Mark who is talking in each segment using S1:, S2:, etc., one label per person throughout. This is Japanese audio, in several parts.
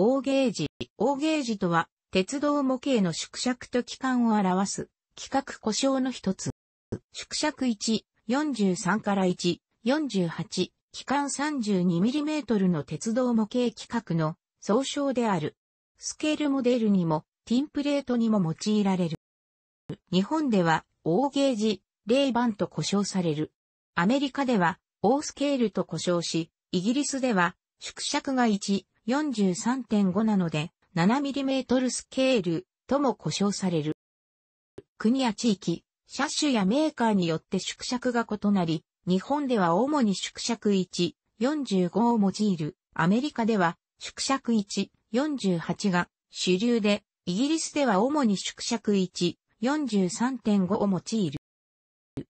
S1: 大ゲージ。大ゲージとは、鉄道模型の縮尺と期間を表す、規格故障の一つ。縮尺1、43から1、48、期間 32mm の鉄道模型規格の総称である。スケールモデルにも、ティンプレートにも用いられる。日本では、大ゲージ、0番と故障される。アメリカでは、大スケールと故障し、イギリスでは、縮尺が1、43.5なので 7mm スケールとも呼称される。国や地域、車種やメーカーによって縮尺が異なり、日本では主に縮尺1、45を用いる、アメリカでは縮尺1、48が主流で、イギリスでは主に縮尺1、43.5を用いる。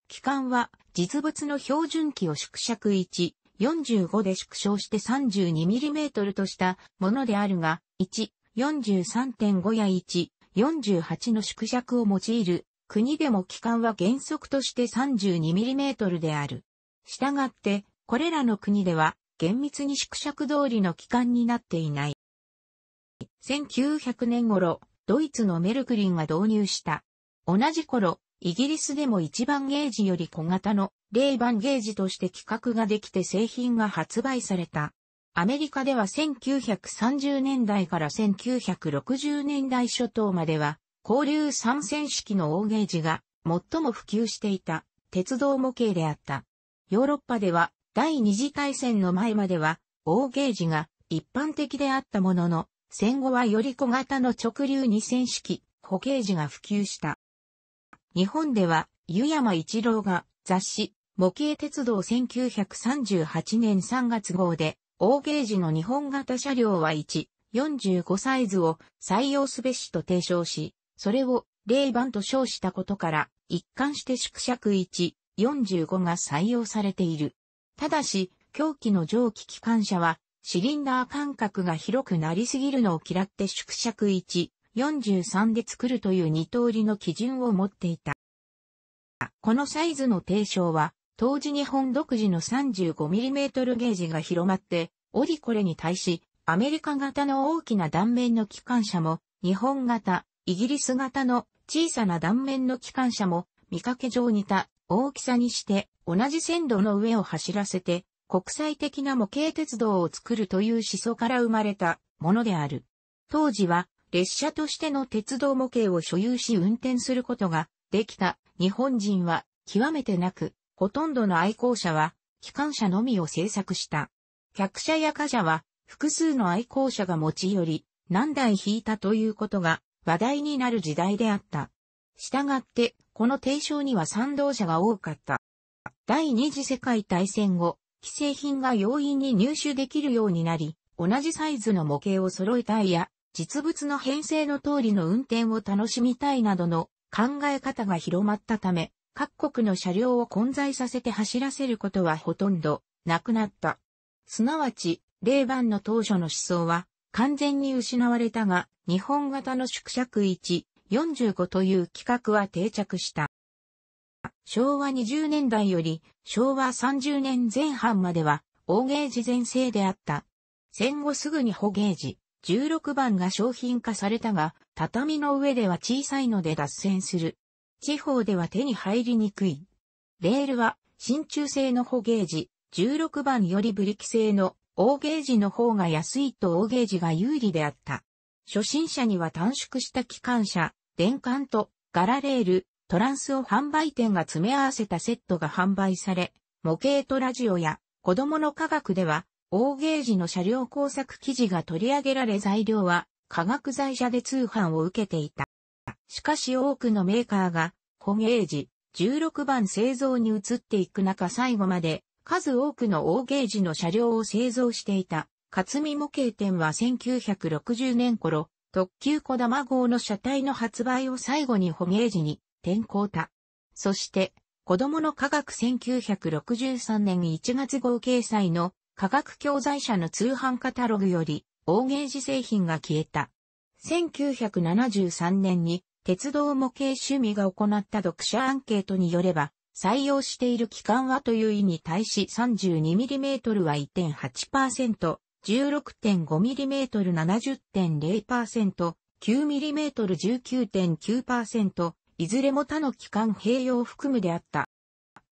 S1: 機関は実物の標準機を縮尺1、45で縮小して 32mm としたものであるが、1、43.5や1、48の縮尺を用いる国でも機関は原則として 32mm である。したがって、これらの国では厳密に縮尺通りの機関になっていない。1900年頃、ドイツのメルクリンが導入した。同じ頃、イギリスでも1番ゲージより小型の0番ゲージとして規格ができて製品が発売された。アメリカでは1930年代から1960年代初頭までは、交流三線式の大ゲージが最も普及していた鉄道模型であった。ヨーロッパでは第二次大戦の前までは大ゲージが一般的であったものの、戦後はより小型の直流二線式、歩ゲージが普及した。日本では、湯山一郎が雑誌、模型鉄道1938年3月号で、大ゲージの日本型車両は1、45サイズを採用すべしと提唱し、それを0番と称したことから、一貫して縮尺1、45が採用されている。ただし、狂気の蒸気機関車は、シリンダー間隔が広くなりすぎるのを嫌って縮尺1、43で作るという二通りの基準を持っていた。このサイズの提唱は、当時日本独自の 35mm ゲージが広まって、オリコレに対し、アメリカ型の大きな断面の機関車も、日本型、イギリス型の小さな断面の機関車も、見かけ上似た大きさにして、同じ線路の上を走らせて、国際的な模型鉄道を作るという思想から生まれたものである。当時は列車としての鉄道模型を所有し運転することができた日本人は極めてなく、ほとんどの愛好者は機関車のみを制作した。客車や貨車は複数の愛好者が持ち寄り何台引いたということが話題になる時代であった。従って、この提唱には賛同者が多かった。第二次世界大戦後、既製品が容易に入手できるようになり、同じサイズの模型を揃えたいや、実物の編成の通りの運転を楽しみたいなどの考え方が広まったため、各国の車両を混在させて走らせることはほとんどなくなった。すなわち、レーバンの当初の思想は完全に失われたが、日本型の縮尺1、45という企画は定着した。昭和20年代より昭和30年前半までは、大ゲージ全盛であった。戦後すぐに保ゲージ、16番が商品化されたが、畳の上では小さいので脱線する。地方では手に入りにくい。レールは、真鍮製のホゲージ、16番よりブリキ製のーゲージの方が安いとーゲージが有利であった。初心者には短縮した機関車、電管とガラレール、トランスを販売店が詰め合わせたセットが販売され、模型とラジオや子供の科学では大ゲージの車両工作記事が取り上げられ材料は化学材車で通販を受けていた。しかし多くのメーカーが、小ゲージ、16番製造に移っていく中最後まで、数多くの大ゲージの車両を製造していた。勝見模型店は1960年頃、特急小玉号の車体の発売を最後にホゲージに転向た。そして、子供の科学1963年1月号掲載の科学教材社の通販カタログより、大ゲージ製品が消えた。1973年に、鉄道模型趣味が行った読者アンケートによれば、採用している期間はという意に対し 32mm は1.8%、16.5mm70.0%、9mm19.9%、いずれも他の期間併用含むであった。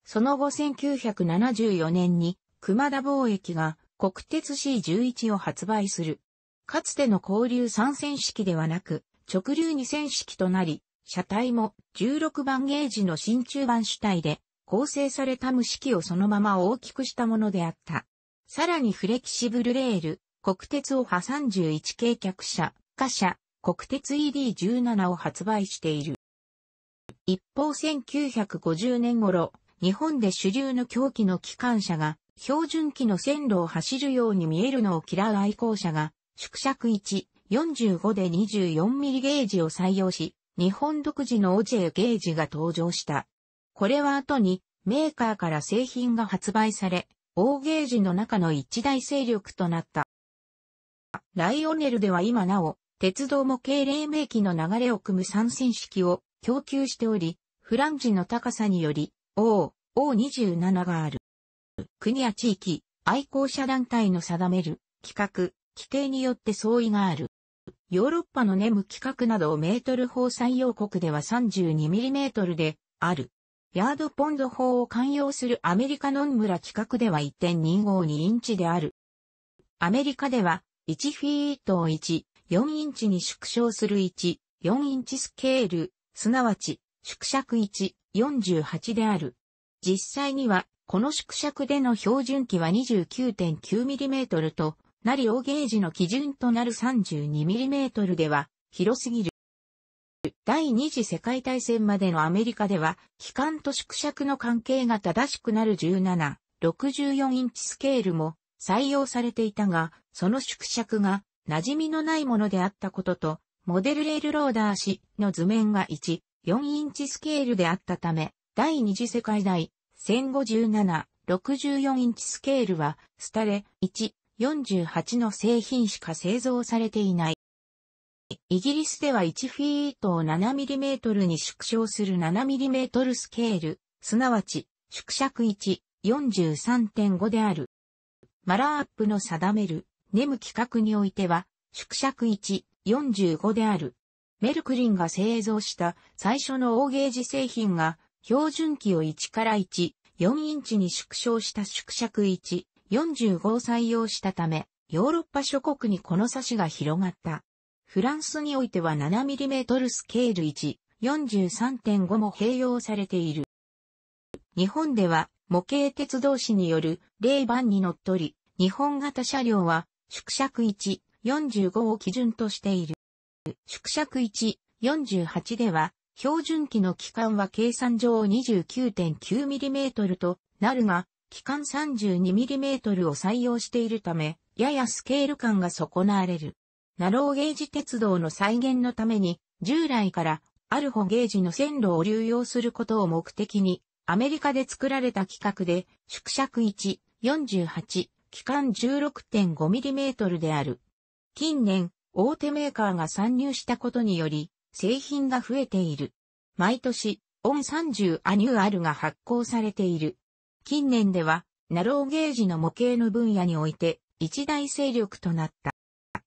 S1: その後1974年に熊田貿易が国鉄 C11 を発売する。かつての交流3戦式ではなく、直流2 0式となり、車体も16番ゲージの真鍮版主体で構成された無式をそのまま大きくしたものであった。さらにフレキシブルレール、国鉄を破31系客車、貨車、国鉄 ED17 を発売している。一方1950年頃、日本で主流の狂気の機関車が標準機の線路を走るように見えるのを嫌う愛好者が、縮尺1、45で2 4ミリゲージを採用し、日本独自のオジェゲージが登場した。これは後にメーカーから製品が発売され、大ゲージの中の一大勢力となった。ライオネルでは今なお、鉄道模型黎明期の流れを組む参戦式を供給しており、フランジの高さにより、O、O27 がある。国や地域、愛好者団体の定める、規格、規定によって相違がある。ヨーロッパのネム規格などをメートル法採用国では 32mm である。ヤードポンド法を寛容するアメリカノン村規格では1.252インチである。アメリカでは1フィートを1、4インチに縮小する1、4インチスケール、すなわち縮尺1、48である。実際にはこの縮尺での標準器は 29.9mm と、なり大ゲージの基準となる 32mm では、広すぎる。第二次世界大戦までのアメリカでは、機関と縮尺の関係が正しくなる17、64インチスケールも採用されていたが、その縮尺が馴染みのないものであったことと、モデルレールローダー氏の図面が1、4インチスケールであったため、第二次世界大1057、64インチスケールは、スタレ、1、48の製品しか製造されていない。イギリスでは1フィートを 7mm に縮小する 7mm スケール、すなわち、縮尺1、43.5である。マラーアップの定める、ネム規格においては、縮尺1、45である。メルクリンが製造した最初の大ゲージ製品が標準器を1から1、4インチに縮小した縮尺1、45を採用したため、ヨーロッパ諸国にこの差しが広がった。フランスにおいては 7mm スケール1、43.5も併用されている。日本では模型鉄道士による例版にのっとり、日本型車両は縮尺1、45を基準としている。縮尺1、48では標準機の機関は計算上 29.9mm となるが、期間 32mm を採用しているため、ややスケール感が損なわれる。ナローゲージ鉄道の再現のために、従来からアルフォゲージの線路を流用することを目的に、アメリカで作られた規格で、縮尺1、48、期間 16.5mm である。近年、大手メーカーが参入したことにより、製品が増えている。毎年、オン30アニューアルが発行されている。近年では、ナローゲージの模型の分野において、一大勢力となった。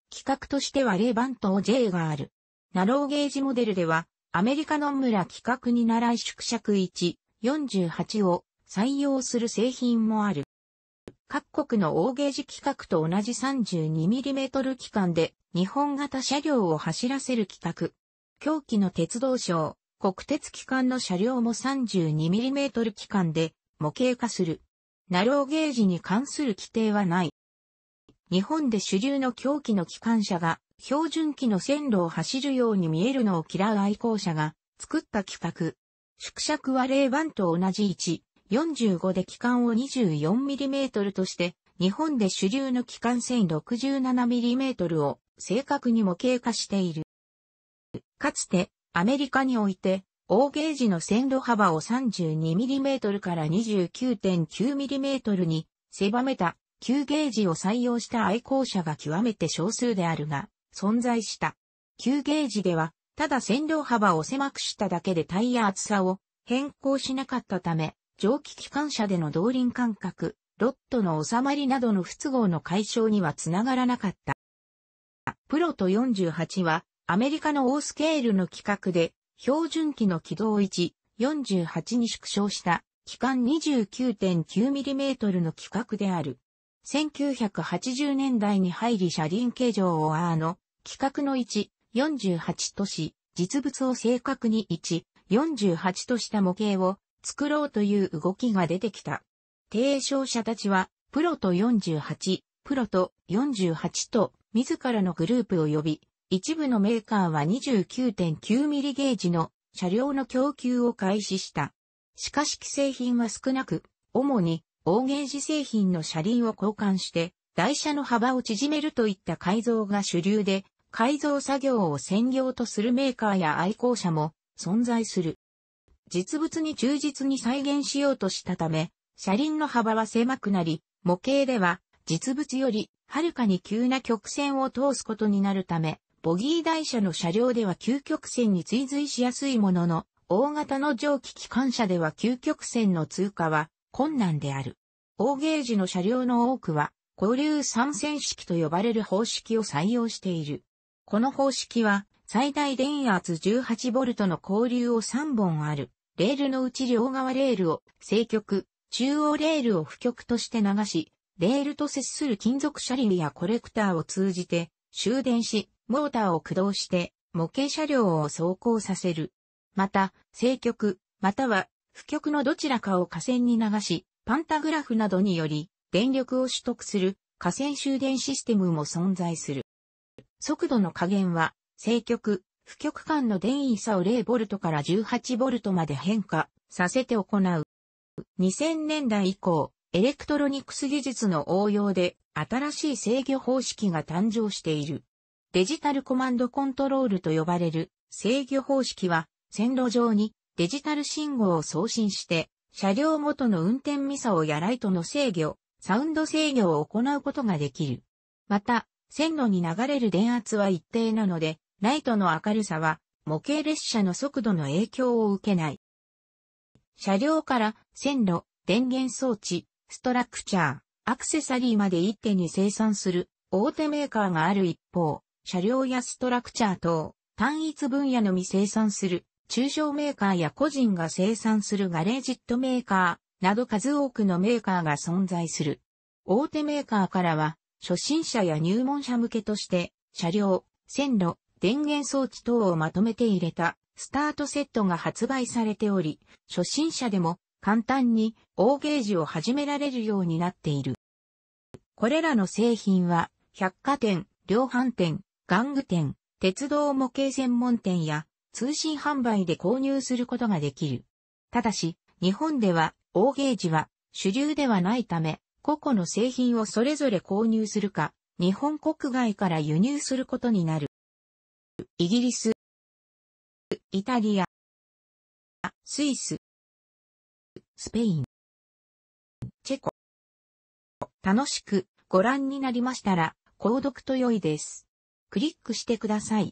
S1: 企画としてはレバント J がある。ナローゲージモデルでは、アメリカの村企画に習い縮尺1、48を採用する製品もある。各国の大ゲージ規格と同じ 32mm 機関で日本型車両を走らせる規格、狂気の鉄道省、国鉄機関の車両も 32mm 機関で模型化する。ナローゲージに関する規定はない。日本で主流の狂気の機関車が標準機の線路を走るように見えるのを嫌う愛好者が作った規格。縮尺は0番と同じ位置、45で機関を 24mm として、日本で主流の機関線 67mm を正確に模型化している。かつて、アメリカにおいて、大ゲージの線路幅を 32mm から 29.9mm に狭めた9ゲージを採用した愛好者が極めて少数であるが、存在した。9ゲージでは、ただ線路幅を狭くしただけでタイヤ厚さを変更しなかったため、蒸気機関車での動輪間隔、ロットの収まりなどの不都合の解消にはつながらなかった。プロト48は、アメリカの大スケールの規格で、標準機の軌道1、48に縮小した、機関 29.9mm の規格である。1980年代に入り車輪形状をアーの、規格の1、48とし、実物を正確に1、48とした模型を作ろうという動きが出てきた。提唱者たちは、プロと48、プロと48と、自らのグループを呼び、一部のメーカーは2 9 9ミリゲージの車両の供給を開始した。しかし既製品は少なく、主に大ゲージ製品の車輪を交換して、台車の幅を縮めるといった改造が主流で、改造作業を専業とするメーカーや愛好者も存在する。実物に忠実に再現しようとしたため、車輪の幅は狭くなり、模型では実物よりはるかに急な曲線を通すことになるため、ボギー台車の車両では究極線に追随しやすいものの、大型の蒸気機関車では究極線の通過は困難である。大ゲージの車両の多くは、交流三線式と呼ばれる方式を採用している。この方式は、最大電圧 18V の交流を3本ある、レールのうち両側レールを正極、中央レールを負極として流し、レールと接する金属車輪やコレクターを通じて、終電し、モーターを駆動して模型車両を走行させる。また、正極、または、負極のどちらかを架線に流し、パンタグラフなどにより、電力を取得する、架線終電システムも存在する。速度の加減は、正極、負極間の電位差を 0V から 18V まで変化させて行う。2000年代以降、エレクトロニクス技術の応用で新しい制御方式が誕生している。デジタルコマンドコントロールと呼ばれる制御方式は線路上にデジタル信号を送信して車両ごとの運転ミサをやライトの制御、サウンド制御を行うことができる。また、線路に流れる電圧は一定なので、ライトの明るさは模型列車の速度の影響を受けない。車両から線路、電源装置、ストラクチャー、アクセサリーまで一手に生産する大手メーカーがある一方、車両やストラクチャー等、単一分野のみ生産する、中小メーカーや個人が生産するガレージットメーカー、など数多くのメーカーが存在する。大手メーカーからは、初心者や入門者向けとして、車両、線路、電源装置等をまとめて入れた、スタートセットが発売されており、初心者でも簡単に大ゲージを始められるようになっている。これらの製品は、百貨店、量販店、玩具店、鉄道模型専門店や通信販売で購入することができる。ただし、日本では、大ゲージは主流ではないため、個々の製品をそれぞれ購入するか、日本国外から輸入することになる。イギリス、イタリア、スイス、スペイン、チェコ。楽しくご覧になりましたら、購読と良いです。クリックしてください。